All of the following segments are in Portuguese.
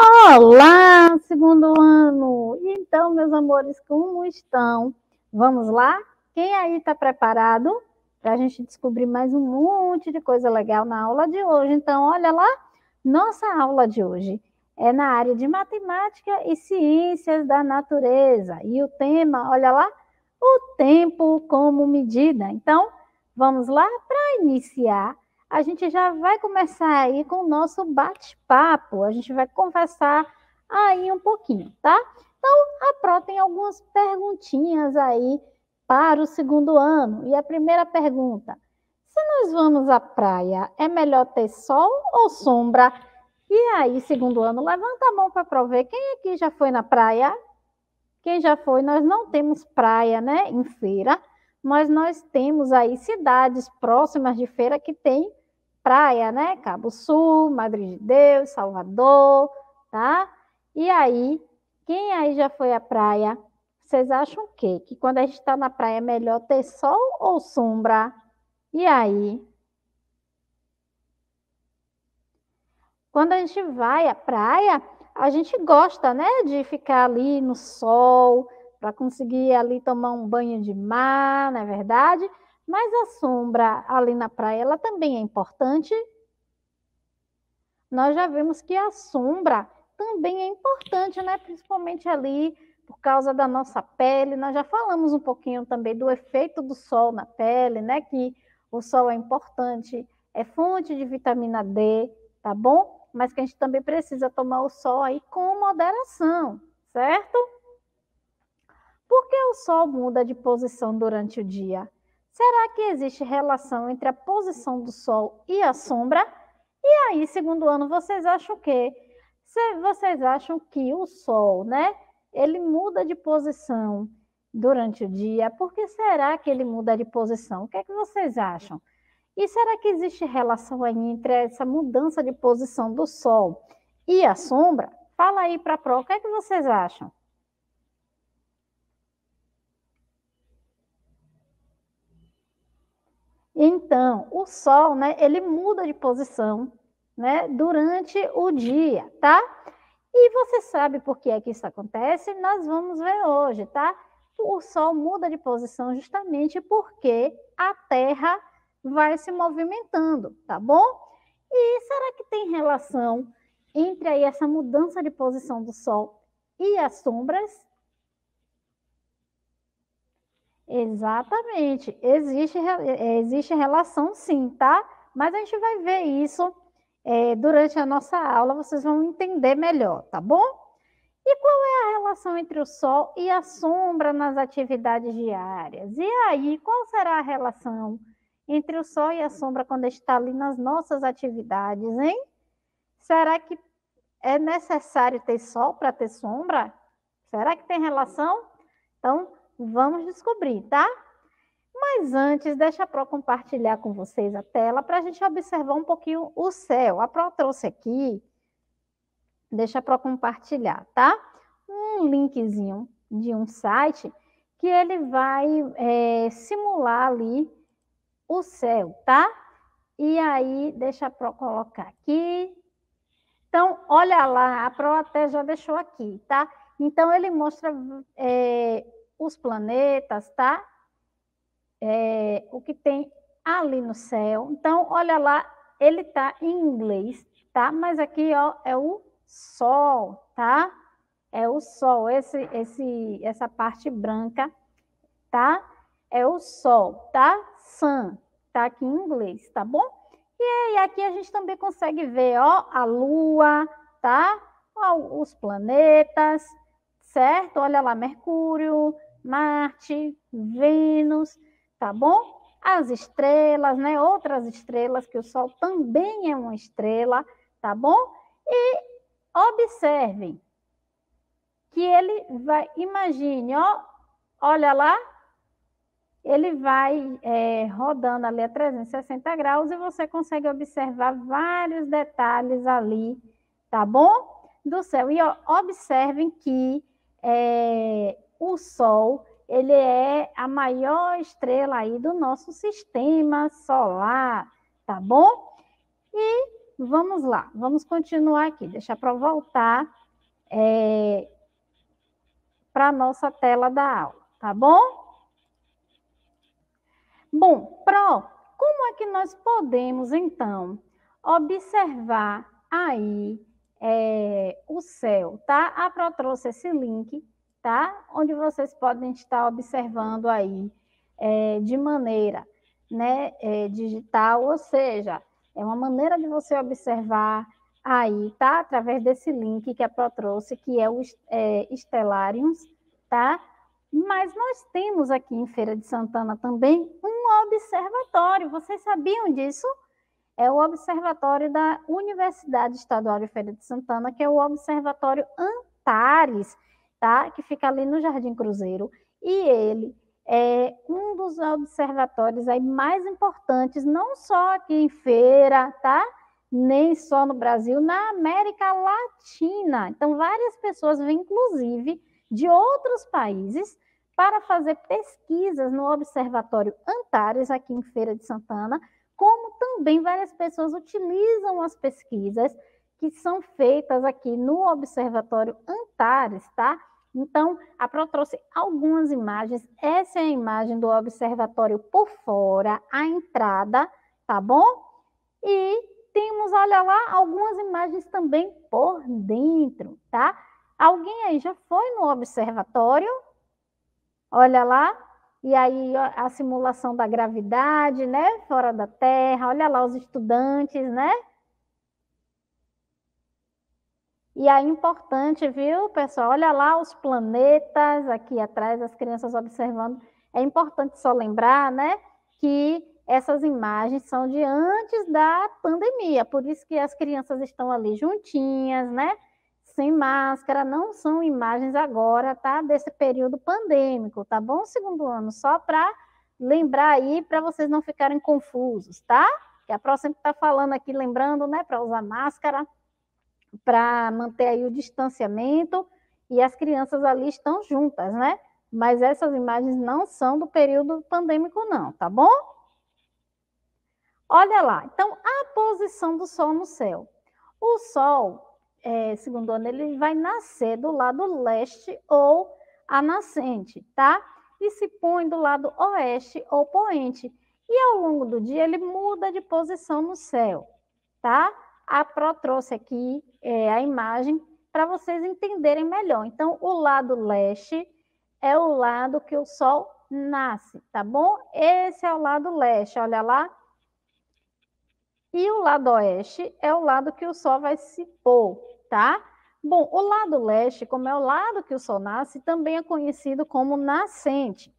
Olá, segundo ano! Então, meus amores, como estão? Vamos lá? Quem aí está preparado para a gente descobrir mais um monte de coisa legal na aula de hoje? Então, olha lá, nossa aula de hoje é na área de matemática e ciências da natureza. E o tema, olha lá, o tempo como medida. Então, vamos lá para iniciar a gente já vai começar aí com o nosso bate-papo. A gente vai conversar aí um pouquinho, tá? Então, a Pro tem algumas perguntinhas aí para o segundo ano. E a primeira pergunta: se nós vamos à praia, é melhor ter sol ou sombra? E aí, segundo ano, levanta a mão para prover. Quem aqui já foi na praia? Quem já foi? Nós não temos praia, né, em feira, mas nós temos aí cidades próximas de feira que tem praia, né? Cabo Sul, Madre de Deus, Salvador, tá? E aí, quem aí já foi à praia? Vocês acham o quê? Que quando a gente está na praia é melhor ter sol ou sombra? E aí? Quando a gente vai à praia, a gente gosta, né, de ficar ali no sol, para conseguir ali tomar um banho de mar, não é verdade? Mas a sombra ali na praia, ela também é importante? Nós já vimos que a sombra também é importante, né? Principalmente ali por causa da nossa pele. Nós já falamos um pouquinho também do efeito do sol na pele, né? Que o sol é importante, é fonte de vitamina D, tá bom? Mas que a gente também precisa tomar o sol aí com moderação, certo? Por que o sol muda de posição durante o dia? Será que existe relação entre a posição do Sol e a sombra? E aí, segundo ano, vocês acham o quê? Vocês acham que o Sol, né? Ele muda de posição durante o dia. Por que será que ele muda de posição? O que é que vocês acham? E será que existe relação aí entre essa mudança de posição do Sol e a sombra? Fala aí para a Pro, o que é que vocês acham? Então, o Sol, né, ele muda de posição, né, durante o dia, tá? E você sabe por que é que isso acontece? Nós vamos ver hoje, tá? O Sol muda de posição justamente porque a Terra vai se movimentando, tá bom? E será que tem relação entre aí essa mudança de posição do Sol e as sombras? Exatamente. Existe, é, existe relação sim, tá? Mas a gente vai ver isso é, durante a nossa aula, vocês vão entender melhor, tá bom? E qual é a relação entre o sol e a sombra nas atividades diárias? E aí, qual será a relação entre o sol e a sombra quando está ali nas nossas atividades, hein? Será que é necessário ter sol para ter sombra? Será que tem relação? Então, Vamos descobrir, tá? Mas antes, deixa a Pro compartilhar com vocês a tela para a gente observar um pouquinho o céu. A Pro trouxe aqui, deixa a Pro compartilhar, tá? Um linkzinho de um site que ele vai é, simular ali o céu, tá? E aí, deixa a Pro colocar aqui. Então, olha lá, a Pro até já deixou aqui, tá? Então, ele mostra é, os planetas, tá? É, o que tem ali no céu. Então, olha lá, ele tá em inglês, tá? Mas aqui, ó, é o sol, tá? É o sol, esse, esse, essa parte branca, tá? É o sol, tá? Sun, tá aqui em inglês, tá bom? E aí, aqui a gente também consegue ver, ó, a lua, tá? Ó, os planetas, certo? Olha lá, Mercúrio, Marte, Vênus, tá bom? As estrelas, né? Outras estrelas, que o Sol também é uma estrela, tá bom? E observem que ele vai, imagine, ó, olha lá, ele vai é, rodando ali a 360 graus e você consegue observar vários detalhes ali, tá bom? Do céu. E ó, observem que é, Sol, ele é a maior estrela aí do nosso sistema solar, tá bom? E vamos lá, vamos continuar aqui. Deixa para voltar é, para a nossa tela da aula, tá bom? Bom, Pro, como é que nós podemos, então, observar aí é, o céu, tá? A Pro trouxe esse link tá? Onde vocês podem estar observando aí é, de maneira né, é, digital, ou seja, é uma maneira de você observar aí, tá? Através desse link que a Pro trouxe, que é o é, Stellariums, tá? Mas nós temos aqui em Feira de Santana também um observatório. Vocês sabiam disso? É o observatório da Universidade Estadual de Feira de Santana, que é o Observatório Antares tá? que fica ali no Jardim Cruzeiro, e ele é um dos observatórios aí mais importantes, não só aqui em Feira, tá? nem só no Brasil, na América Latina. Então, várias pessoas vêm, inclusive, de outros países para fazer pesquisas no Observatório Antares, aqui em Feira de Santana, como também várias pessoas utilizam as pesquisas que são feitas aqui no Observatório Antares, tá? Então, a Pro trouxe algumas imagens. Essa é a imagem do observatório por fora, a entrada, tá bom? E temos, olha lá, algumas imagens também por dentro, tá? Alguém aí já foi no observatório? Olha lá. E aí a simulação da gravidade, né? Fora da Terra. Olha lá os estudantes, né? E é importante, viu, pessoal? Olha lá os planetas aqui atrás, as crianças observando. É importante só lembrar, né, que essas imagens são de antes da pandemia, por isso que as crianças estão ali juntinhas, né? Sem máscara, não são imagens agora, tá? Desse período pandêmico, tá bom? Segundo ano, só para lembrar aí, para vocês não ficarem confusos, tá? Que a próxima que tá falando aqui, lembrando, né, para usar máscara para manter aí o distanciamento e as crianças ali estão juntas, né? Mas essas imagens não são do período pandêmico, não, tá bom? Olha lá, então a posição do Sol no céu. O Sol, é, segundo ano, ele vai nascer do lado leste ou a nascente, tá? E se põe do lado oeste ou poente. E ao longo do dia ele muda de posição no céu, tá? A Pro trouxe aqui é, a imagem para vocês entenderem melhor. Então, o lado leste é o lado que o sol nasce, tá bom? Esse é o lado leste, olha lá. E o lado oeste é o lado que o sol vai se pôr, tá? Bom, o lado leste, como é o lado que o sol nasce, também é conhecido como nascente.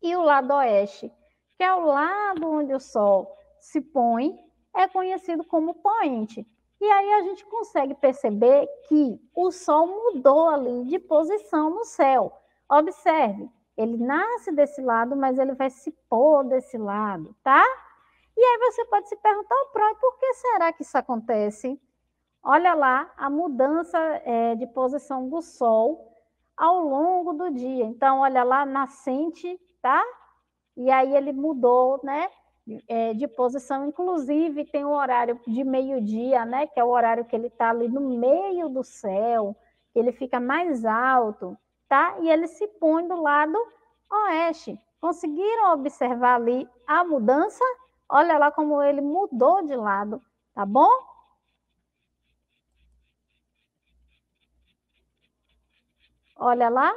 E o lado oeste, que é o lado onde o sol se põe, é conhecido como poente. E aí a gente consegue perceber que o Sol mudou ali de posição no céu. Observe, ele nasce desse lado, mas ele vai se pôr desse lado, tá? E aí você pode se perguntar, Pró, por que será que isso acontece? Olha lá a mudança é, de posição do Sol ao longo do dia. Então, olha lá, nascente, tá? E aí ele mudou, né? é, de posição, inclusive tem o horário de meio-dia, né, que é o horário que ele está ali no meio do céu, ele fica mais alto, tá? E ele se põe do lado oeste. Conseguiram observar ali a mudança? Olha lá como ele mudou de lado, tá bom? Olha lá.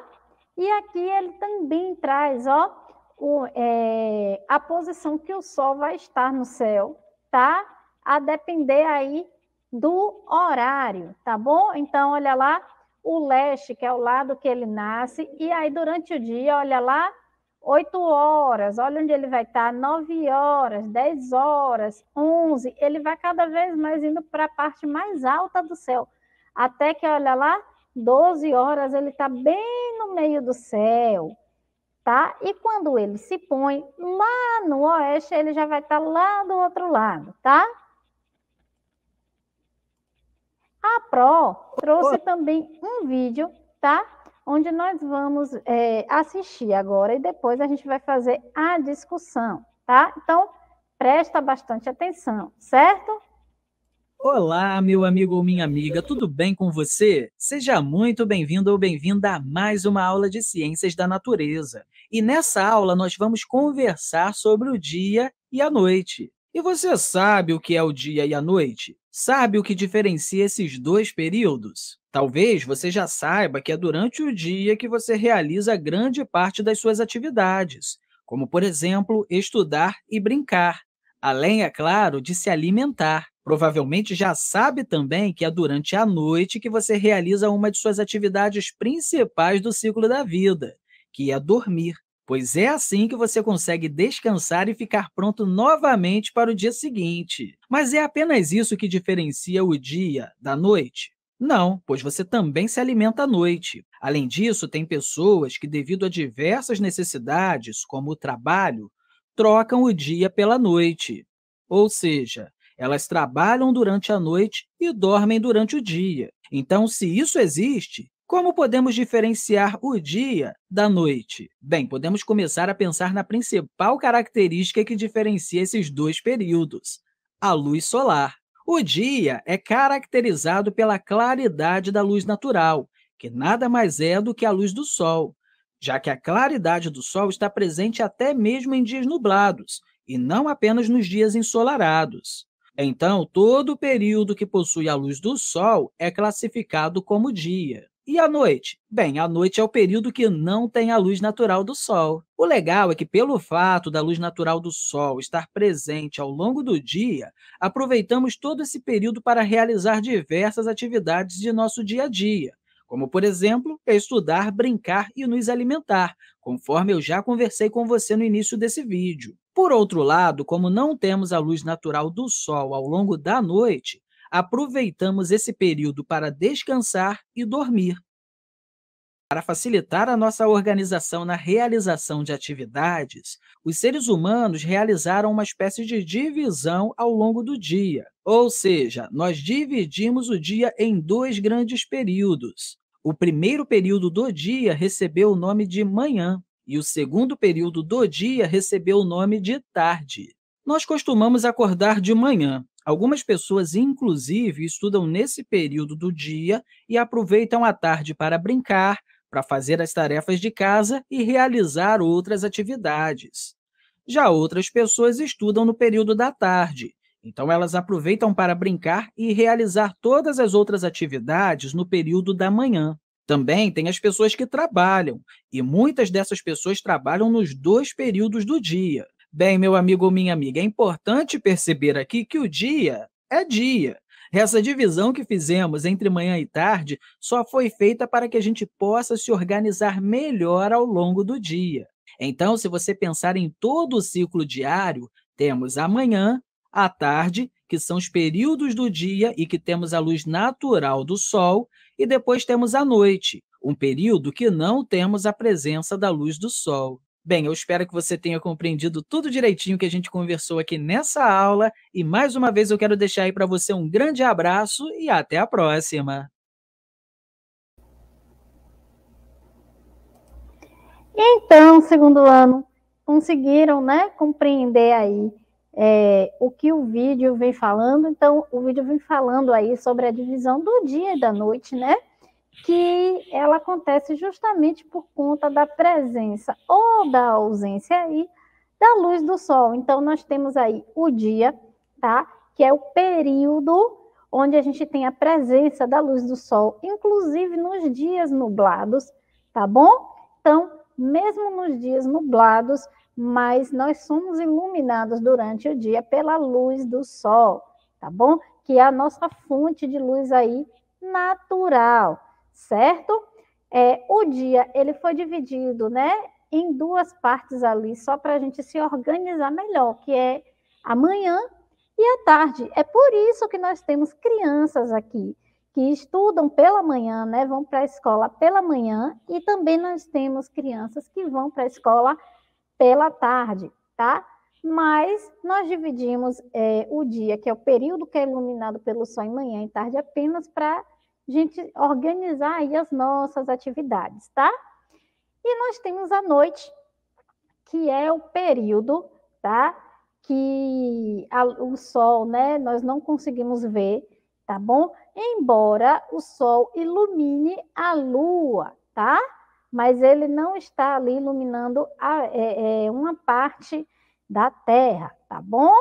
E aqui ele também traz, ó, o, é, a posição que o Sol vai estar no céu, tá? A depender aí do horário, tá bom? Então, olha lá, o leste, que é o lado que ele nasce, e aí durante o dia, olha lá, 8 horas, olha onde ele vai estar, 9 horas, 10 horas, 11, ele vai cada vez mais indo para a parte mais alta do céu, até que, olha lá, 12 horas, ele está bem no meio do céu, tá? E quando ele se põe lá no oeste, ele já vai estar tá lá do outro lado, tá? A Pro trouxe também um vídeo, tá? Onde nós vamos é, assistir agora e depois a gente vai fazer a discussão, tá? Então, presta bastante atenção, certo? Olá, meu amigo ou minha amiga, tudo bem com você? Seja muito bem-vindo ou bem-vinda a mais uma aula de Ciências da Natureza. E nessa aula nós vamos conversar sobre o dia e a noite. E você sabe o que é o dia e a noite? Sabe o que diferencia esses dois períodos? Talvez você já saiba que é durante o dia que você realiza grande parte das suas atividades, como, por exemplo, estudar e brincar, além, é claro, de se alimentar. Provavelmente já sabe também que é durante a noite que você realiza uma de suas atividades principais do ciclo da vida, que é dormir, pois é assim que você consegue descansar e ficar pronto novamente para o dia seguinte. Mas é apenas isso que diferencia o dia da noite? Não, pois você também se alimenta à noite. Além disso, tem pessoas que, devido a diversas necessidades, como o trabalho, trocam o dia pela noite. Ou seja, elas trabalham durante a noite e dormem durante o dia. Então, se isso existe, como podemos diferenciar o dia da noite? Bem, podemos começar a pensar na principal característica que diferencia esses dois períodos: a luz solar. O dia é caracterizado pela claridade da luz natural, que nada mais é do que a luz do sol, já que a claridade do sol está presente até mesmo em dias nublados, e não apenas nos dias ensolarados. Então, todo período que possui a luz do Sol é classificado como dia. E a noite? Bem, a noite é o período que não tem a luz natural do Sol. O legal é que, pelo fato da luz natural do Sol estar presente ao longo do dia, aproveitamos todo esse período para realizar diversas atividades de nosso dia a dia, como, por exemplo, é estudar, brincar e nos alimentar, conforme eu já conversei com você no início desse vídeo. Por outro lado, como não temos a luz natural do sol ao longo da noite, aproveitamos esse período para descansar e dormir. Para facilitar a nossa organização na realização de atividades, os seres humanos realizaram uma espécie de divisão ao longo do dia. Ou seja, nós dividimos o dia em dois grandes períodos. O primeiro período do dia recebeu o nome de manhã e o segundo período do dia recebeu o nome de tarde. Nós costumamos acordar de manhã. Algumas pessoas, inclusive, estudam nesse período do dia e aproveitam a tarde para brincar, para fazer as tarefas de casa e realizar outras atividades. Já outras pessoas estudam no período da tarde, então, elas aproveitam para brincar e realizar todas as outras atividades no período da manhã. Também tem as pessoas que trabalham, e muitas dessas pessoas trabalham nos dois períodos do dia. Bem, meu amigo ou minha amiga, é importante perceber aqui que o dia é dia. Essa divisão que fizemos entre manhã e tarde só foi feita para que a gente possa se organizar melhor ao longo do dia. Então, se você pensar em todo o ciclo diário, temos amanhã, à tarde, que são os períodos do dia e que temos a luz natural do sol, e depois temos a noite, um período que não temos a presença da luz do sol. Bem, eu espero que você tenha compreendido tudo direitinho que a gente conversou aqui nessa aula. E mais uma vez eu quero deixar aí para você um grande abraço e até a próxima! Então, segundo ano, conseguiram né, compreender aí é, o que o vídeo vem falando. Então, o vídeo vem falando aí sobre a divisão do dia e da noite, né? Que ela acontece justamente por conta da presença ou da ausência aí da luz do sol. Então, nós temos aí o dia, tá? Que é o período onde a gente tem a presença da luz do sol, inclusive nos dias nublados, tá bom? Então, mesmo nos dias nublados, mas nós somos iluminados durante o dia pela luz do sol, tá bom? Que é a nossa fonte de luz aí natural, certo? É, o dia ele foi dividido, né, em duas partes ali, só para a gente se organizar melhor, que é amanhã e a tarde. É por isso que nós temos crianças aqui que estudam pela manhã, né, vão para a escola pela manhã, e também nós temos crianças que vão para a escola pela tarde, tá? Mas nós dividimos é, o dia, que é o período que é iluminado pelo sol em manhã e tarde, apenas para a gente organizar aí as nossas atividades, tá? E nós temos a noite, que é o período, tá? Que a, o sol, né, nós não conseguimos ver, tá bom? Embora o sol ilumine a lua, tá? mas ele não está ali iluminando a, é, é, uma parte da Terra, tá bom?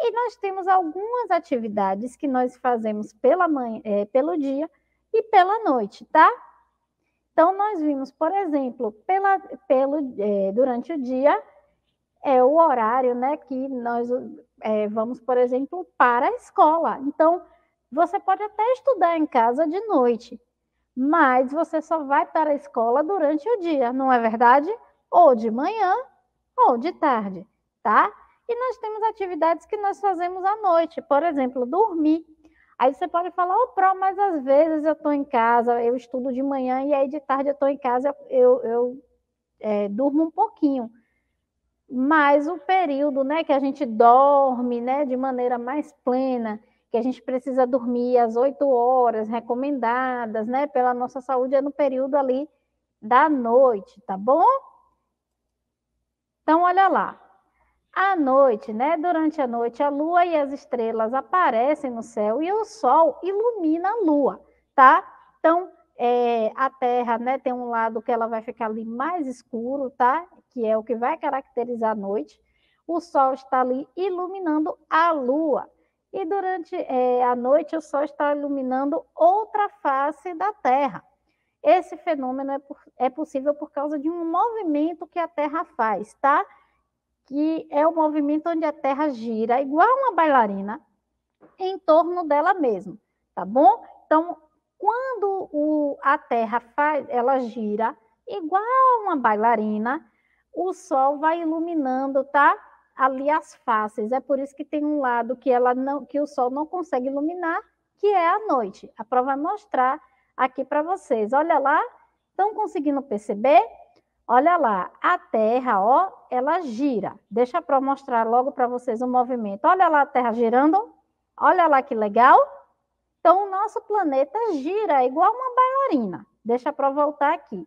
E nós temos algumas atividades que nós fazemos pela manhã, é, pelo dia e pela noite, tá? Então, nós vimos, por exemplo, pela, pelo, é, durante o dia, é o horário né, que nós é, vamos, por exemplo, para a escola. Então, você pode até estudar em casa de noite, mas você só vai para a escola durante o dia, não é verdade? Ou de manhã ou de tarde, tá? E nós temos atividades que nós fazemos à noite, por exemplo, dormir. Aí você pode falar, ô oh, Pro, mas às vezes eu estou em casa, eu estudo de manhã e aí de tarde eu estou em casa, eu, eu é, durmo um pouquinho. Mas o período né, que a gente dorme né, de maneira mais plena que a gente precisa dormir às oito horas recomendadas, né, pela nossa saúde, é no período ali da noite, tá bom? Então, olha lá. À noite, né? Durante a noite, a lua e as estrelas aparecem no céu e o sol ilumina a lua, tá? Então, é, a Terra, né, tem um lado que ela vai ficar ali mais escuro, tá? Que é o que vai caracterizar a noite. O sol está ali iluminando a lua e durante é, a noite o Sol está iluminando outra face da Terra. Esse fenômeno é, por, é possível por causa de um movimento que a Terra faz, tá? Que é o movimento onde a Terra gira, igual uma bailarina, em torno dela mesma, tá bom? Então, quando o, a Terra faz, ela gira igual uma bailarina, o Sol vai iluminando, tá? ali as faces. É por isso que tem um lado que ela não, que o sol não consegue iluminar, que é a noite. A prova vai é mostrar aqui para vocês. Olha lá, estão conseguindo perceber? Olha lá, a Terra, ó, ela gira. Deixa para mostrar logo para vocês o movimento. Olha lá a Terra girando. Olha lá que legal. Então, o nosso planeta gira igual uma bailarina. Deixa para voltar aqui.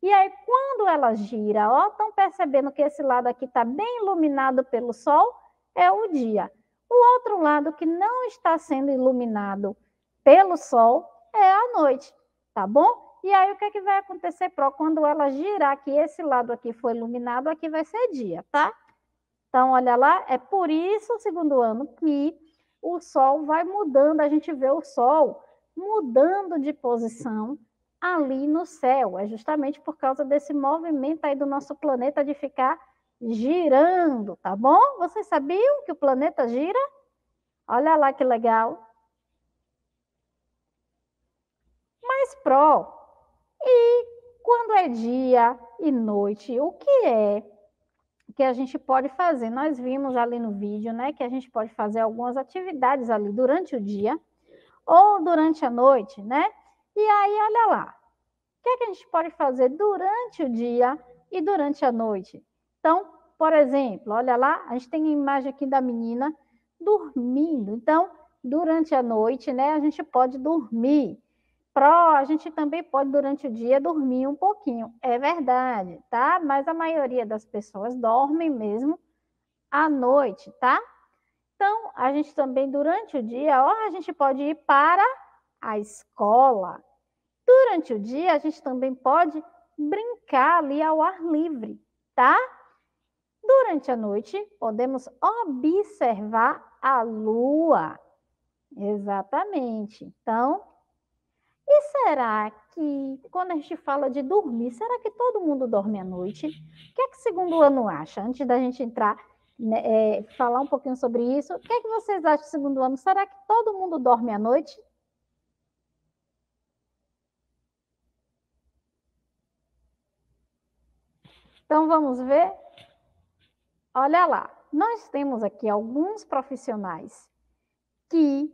E aí, quando ela gira, ó, estão percebendo que esse lado aqui está bem iluminado pelo sol, é o dia. O outro lado que não está sendo iluminado pelo sol é a noite, tá bom? E aí, o que, é que vai acontecer, Pro? Quando ela girar, que esse lado aqui foi iluminado, aqui vai ser dia, tá? Então, olha lá, é por isso, segundo ano, que o sol vai mudando, a gente vê o sol mudando de posição ali no céu. É justamente por causa desse movimento aí do nosso planeta de ficar girando, tá bom? Vocês sabiam que o planeta gira? Olha lá que legal. Mas, Pro, e quando é dia e noite, o que é que a gente pode fazer? Nós vimos ali no vídeo, né, que a gente pode fazer algumas atividades ali durante o dia ou durante a noite, né? E aí, olha lá, o que, é que a gente pode fazer durante o dia e durante a noite? Então, por exemplo, olha lá, a gente tem a imagem aqui da menina dormindo. Então, durante a noite, né, a gente pode dormir. Pro, a gente também pode durante o dia dormir um pouquinho. É verdade, tá? Mas a maioria das pessoas dormem mesmo à noite, tá? Então, a gente também durante o dia, ó, a gente pode ir para a escola. Durante o dia, a gente também pode brincar ali ao ar livre, tá? Durante a noite, podemos observar a lua. Exatamente. Então, e será que, quando a gente fala de dormir, será que todo mundo dorme à noite? O que é que o segundo ano acha? Antes da gente entrar, né, é, falar um pouquinho sobre isso, o que é que vocês acham do segundo ano? Será que todo mundo dorme à noite? Então vamos ver? Olha lá, nós temos aqui alguns profissionais que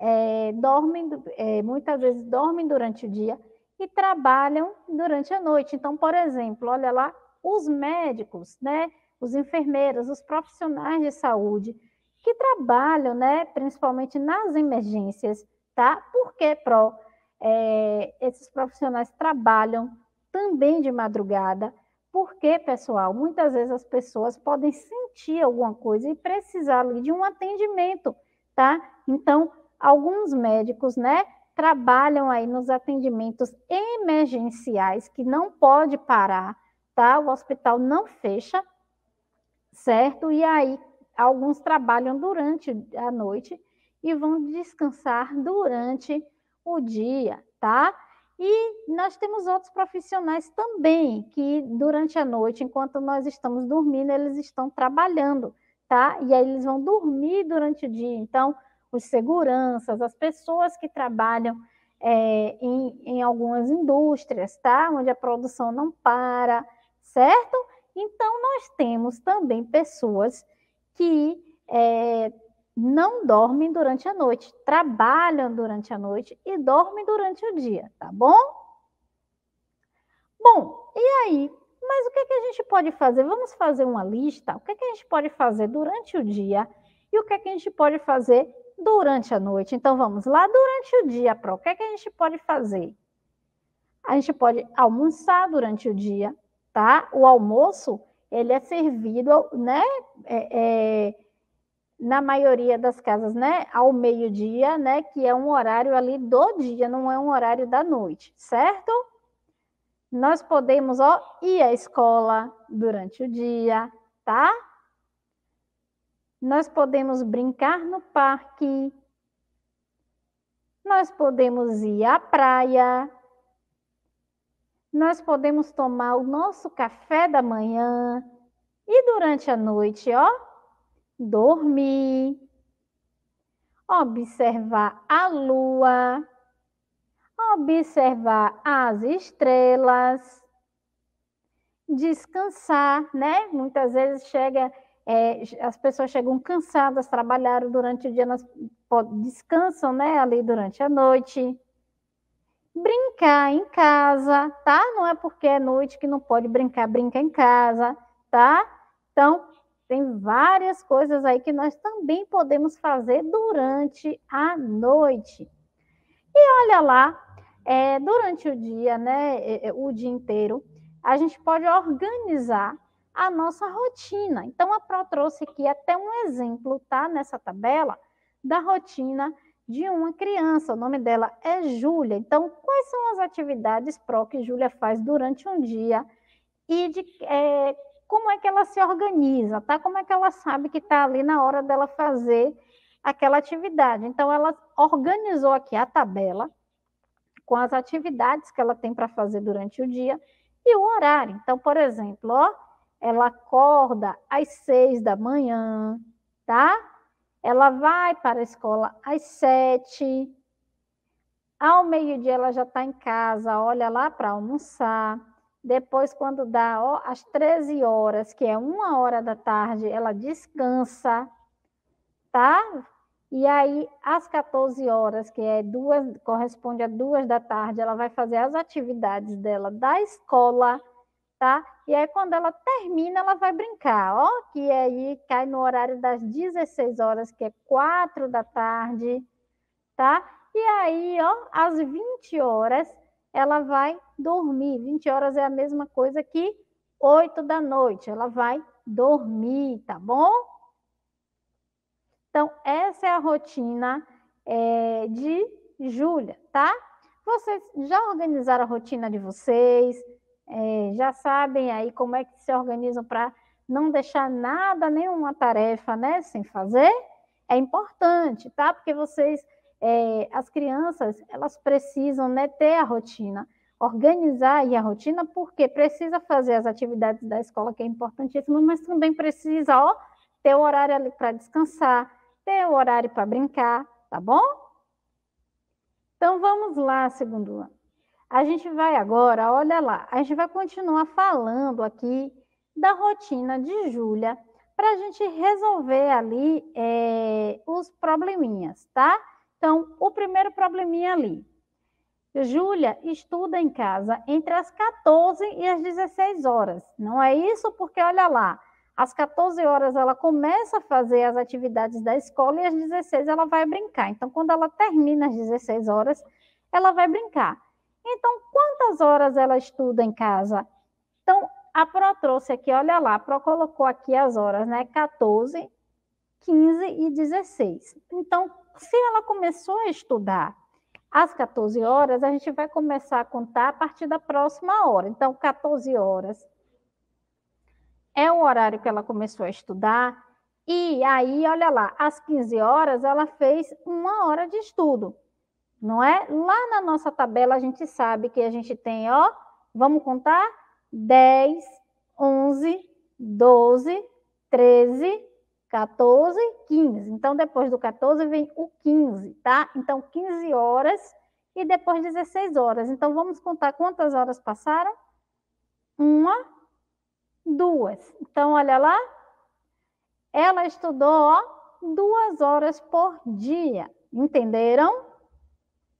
é, dormem, é, muitas vezes dormem durante o dia e trabalham durante a noite. Então, por exemplo, olha lá, os médicos, né, os enfermeiros, os profissionais de saúde que trabalham, né, principalmente nas emergências, tá? Porque pro é, esses profissionais trabalham também de madrugada porque, pessoal, muitas vezes as pessoas podem sentir alguma coisa e precisar de um atendimento, tá? Então, alguns médicos, né, trabalham aí nos atendimentos emergenciais que não pode parar, tá? O hospital não fecha, certo? E aí alguns trabalham durante a noite e vão descansar durante o dia, tá? E nós temos outros profissionais também que, durante a noite, enquanto nós estamos dormindo, eles estão trabalhando, tá? E aí eles vão dormir durante o dia. Então, os seguranças, as pessoas que trabalham é, em, em algumas indústrias, tá? Onde a produção não para, certo? Então, nós temos também pessoas que é, não dormem durante a noite, trabalham durante a noite e dormem durante o dia, tá bom? Bom, e aí? Mas o que, é que a gente pode fazer? Vamos fazer uma lista. O que, é que a gente pode fazer durante o dia e o que, é que a gente pode fazer durante a noite? Então vamos lá, durante o dia, Pro, o que, é que a gente pode fazer? A gente pode almoçar durante o dia, tá? O almoço, ele é servido, né? É, é na maioria das casas, né, ao meio-dia, né, que é um horário ali do dia, não é um horário da noite, certo? Nós podemos, ó, ir à escola durante o dia, tá? Nós podemos brincar no parque. Nós podemos ir à praia. Nós podemos tomar o nosso café da manhã e durante a noite, ó, dormir, observar a lua, observar as estrelas, descansar, né? Muitas vezes chega, é, as pessoas chegam cansadas, trabalharam durante o dia, elas descansam, né? Ali durante a noite. Brincar em casa, tá? Não é porque é noite que não pode brincar, brinca em casa, tá? Então, tem várias coisas aí que nós também podemos fazer durante a noite. E olha lá, é, durante o dia, né, é, é, o dia inteiro, a gente pode organizar a nossa rotina. Então, a Pro trouxe aqui até um exemplo, tá? Nessa tabela, da rotina de uma criança. O nome dela é Júlia. Então, quais são as atividades Pro que Júlia faz durante um dia e de é, como é que ela se organiza, tá? Como é que ela sabe que está ali na hora dela fazer aquela atividade? Então, ela organizou aqui a tabela com as atividades que ela tem para fazer durante o dia e o horário. Então, por exemplo, ó, ela acorda às seis da manhã, tá? Ela vai para a escola às sete. Ao meio-dia ela já está em casa, olha lá para almoçar depois, quando dá ó, às 13 horas, que é uma hora da tarde, ela descansa, tá? E aí, às 14 horas, que é duas, corresponde a duas da tarde, ela vai fazer as atividades dela da escola, tá? E aí, quando ela termina, ela vai brincar, ó, que aí cai no horário das 16 horas, que é quatro da tarde, tá? E aí, ó, às 20 horas, ela vai dormir. 20 horas é a mesma coisa que 8 da noite, ela vai dormir, tá bom? Então, essa é a rotina é, de Júlia, tá? Vocês já organizaram a rotina de vocês? É, já sabem aí como é que se organizam para não deixar nada, nenhuma tarefa, né, sem fazer? É importante, tá? Porque vocês é, as crianças elas precisam né, ter a rotina, organizar a rotina, porque precisa fazer as atividades da escola, que é importantíssimo, mas também precisa ó, ter o horário ali para descansar, ter o horário para brincar, tá bom? Então vamos lá, segundo ano. A gente vai agora, olha lá, a gente vai continuar falando aqui da rotina de Júlia para a gente resolver ali é, os probleminhas, tá? Então, o primeiro probleminha ali. Júlia estuda em casa entre as 14 e as 16 horas. Não é isso? Porque olha lá, às 14 horas ela começa a fazer as atividades da escola e às 16 ela vai brincar. Então, quando ela termina às 16 horas, ela vai brincar. Então, quantas horas ela estuda em casa? Então, a Pro trouxe aqui, olha lá, a Pro colocou aqui as horas, né? 14, 15 e 16. Então, se ela começou a estudar às 14 horas, a gente vai começar a contar a partir da próxima hora. Então, 14 horas é o horário que ela começou a estudar. E aí, olha lá, às 15 horas ela fez uma hora de estudo, não é? Lá na nossa tabela a gente sabe que a gente tem, ó, vamos contar? 10, 11, 12, 13, 14, 15. Então, depois do 14 vem o 15, tá? Então, 15 horas e depois 16 horas. Então, vamos contar quantas horas passaram? Uma, duas. Então, olha lá. Ela estudou, ó, duas horas por dia. Entenderam?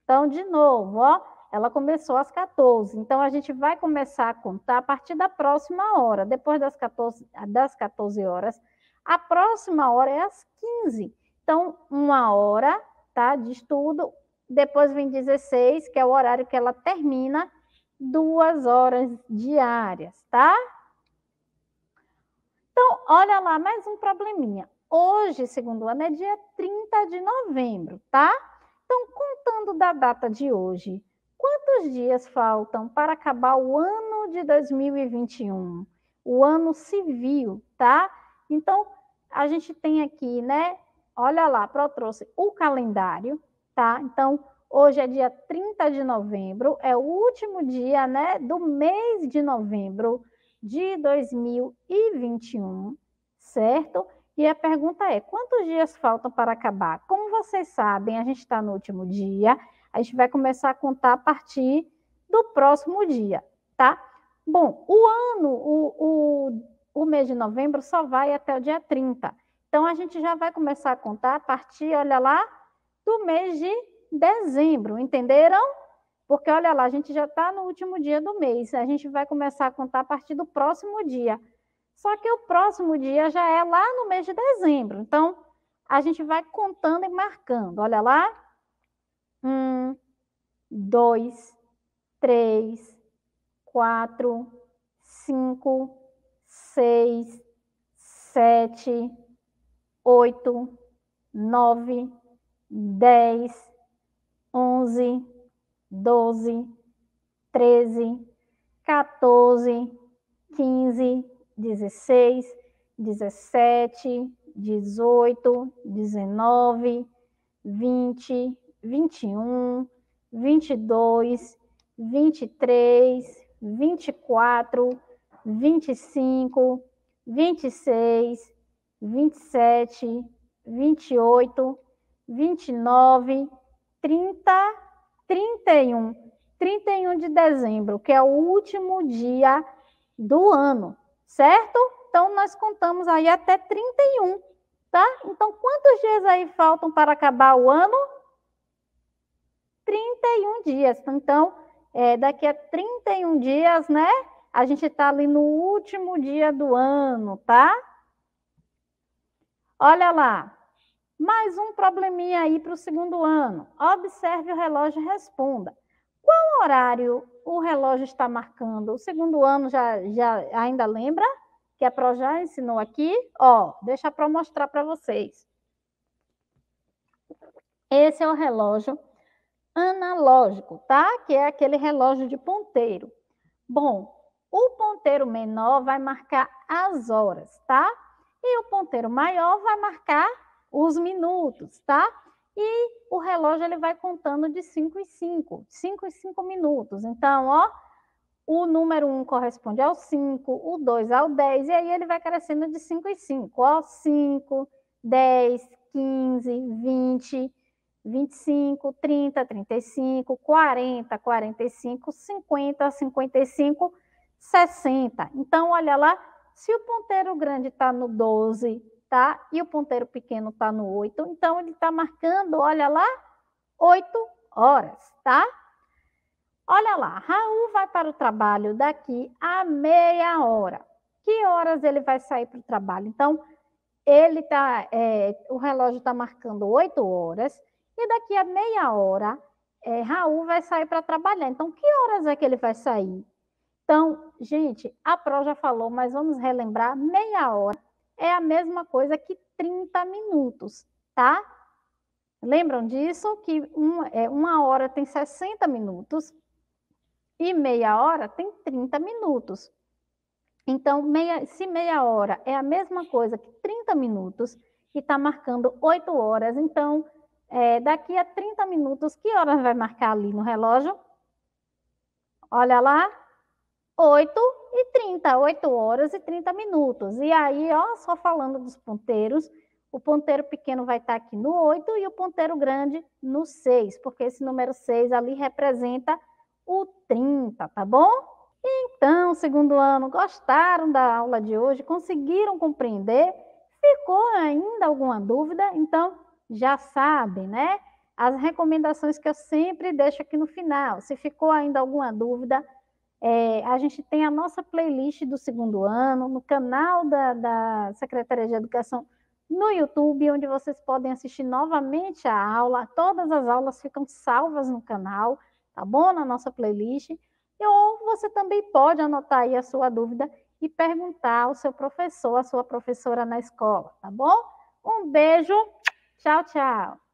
Então, de novo, ó. Ela começou às 14. Então, a gente vai começar a contar a partir da próxima hora. Depois das 14, das 14 horas, a próxima hora é às 15. Então, uma hora tá, de estudo, depois vem 16, que é o horário que ela termina, duas horas diárias, tá? Então, olha lá, mais um probleminha. Hoje, segundo ano, é dia 30 de novembro, tá? Então, contando da data de hoje, quantos dias faltam para acabar o ano de 2021? O ano civil, tá? Então, a gente tem aqui, né? Olha lá, Pro trouxe o calendário, tá? Então, hoje é dia 30 de novembro, é o último dia, né, do mês de novembro de 2021, certo? E a pergunta é: quantos dias faltam para acabar? Como vocês sabem, a gente está no último dia, a gente vai começar a contar a partir do próximo dia, tá? Bom, o ano, o, o o mês de novembro só vai até o dia 30. Então, a gente já vai começar a contar a partir, olha lá, do mês de dezembro, entenderam? Porque, olha lá, a gente já está no último dia do mês, a gente vai começar a contar a partir do próximo dia. Só que o próximo dia já é lá no mês de dezembro. Então, a gente vai contando e marcando. Olha lá. Um, dois, três, quatro, cinco, seis, sete, oito, nove, dez, onze, doze, treze, quatorze, quinze, dezesseis, dezessete, dezoito, dezenove, vinte, vinte e um, vinte e dois, vinte e três, vinte e quatro, 25, 26, 27, 28, 29, 30, 31. 31 de dezembro, que é o último dia do ano, certo? Então, nós contamos aí até 31, tá? Então, quantos dias aí faltam para acabar o ano? 31 dias. Então, é, daqui a 31 dias, né? A gente está ali no último dia do ano, tá? Olha lá. Mais um probleminha aí para o segundo ano. Observe o relógio e responda. Qual horário o relógio está marcando? O segundo ano já, já ainda lembra? Que a Pro já ensinou aqui. Ó, deixa a Pro mostrar para vocês. Esse é o relógio analógico, tá? Que é aquele relógio de ponteiro. Bom, o ponteiro menor vai marcar as horas, tá? E o ponteiro maior vai marcar os minutos, tá? E o relógio ele vai contando de 5 em 5, 5 em 5 minutos. Então, ó, o número 1 um corresponde ao 5, o 2 ao 10, e aí ele vai crescendo de 5 em 5. Ó, 5, 10, 15, 20, 25, 30, 35, 40, 45, 50, 55 60. Então, olha lá, se o ponteiro grande está no 12, tá? E o ponteiro pequeno está no 8, então ele está marcando, olha lá, 8 horas, tá? Olha lá, Raul vai para o trabalho daqui a meia hora. Que horas ele vai sair para o trabalho? Então, ele tá, é, o relógio está marcando 8 horas, e daqui a meia hora, é, Raul vai sair para trabalhar. Então, que horas é que ele vai sair? Então, gente, a Pro já falou, mas vamos relembrar: meia hora é a mesma coisa que 30 minutos, tá? Lembram disso? Que um, é, uma hora tem 60 minutos e meia hora tem 30 minutos. Então, meia, se meia hora é a mesma coisa que 30 minutos e está marcando 8 horas, então é, daqui a 30 minutos, que horas vai marcar ali no relógio? Olha lá, 8 e 30, 8 horas e 30 minutos. E aí, ó, só falando dos ponteiros, o ponteiro pequeno vai estar aqui no 8 e o ponteiro grande no 6, porque esse número 6 ali representa o 30, tá bom? Então, segundo ano, gostaram da aula de hoje? Conseguiram compreender? Ficou ainda alguma dúvida? Então, já sabem, né? As recomendações que eu sempre deixo aqui no final. Se ficou ainda alguma dúvida, é, a gente tem a nossa playlist do segundo ano, no canal da, da Secretaria de Educação no YouTube, onde vocês podem assistir novamente a aula. Todas as aulas ficam salvas no canal, tá bom? Na nossa playlist. Ou você também pode anotar aí a sua dúvida e perguntar ao seu professor, à sua professora na escola, tá bom? Um beijo, tchau, tchau.